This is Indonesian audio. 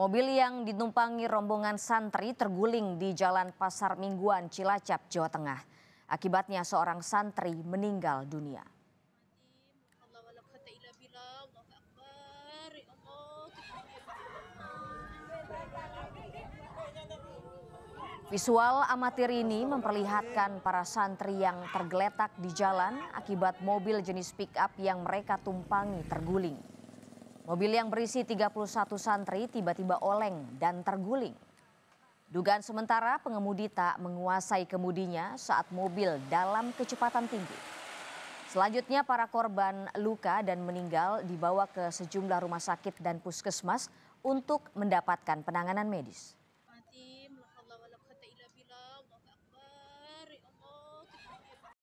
Mobil yang ditumpangi rombongan santri terguling di Jalan Pasar Mingguan, Cilacap, Jawa Tengah. Akibatnya seorang santri meninggal dunia. Visual amatir ini memperlihatkan para santri yang tergeletak di jalan akibat mobil jenis pick up yang mereka tumpangi terguling. Mobil yang berisi 31 santri tiba-tiba oleng dan terguling. Dugaan sementara pengemudi tak menguasai kemudinya saat mobil dalam kecepatan tinggi. Selanjutnya para korban luka dan meninggal dibawa ke sejumlah rumah sakit dan puskesmas untuk mendapatkan penanganan medis.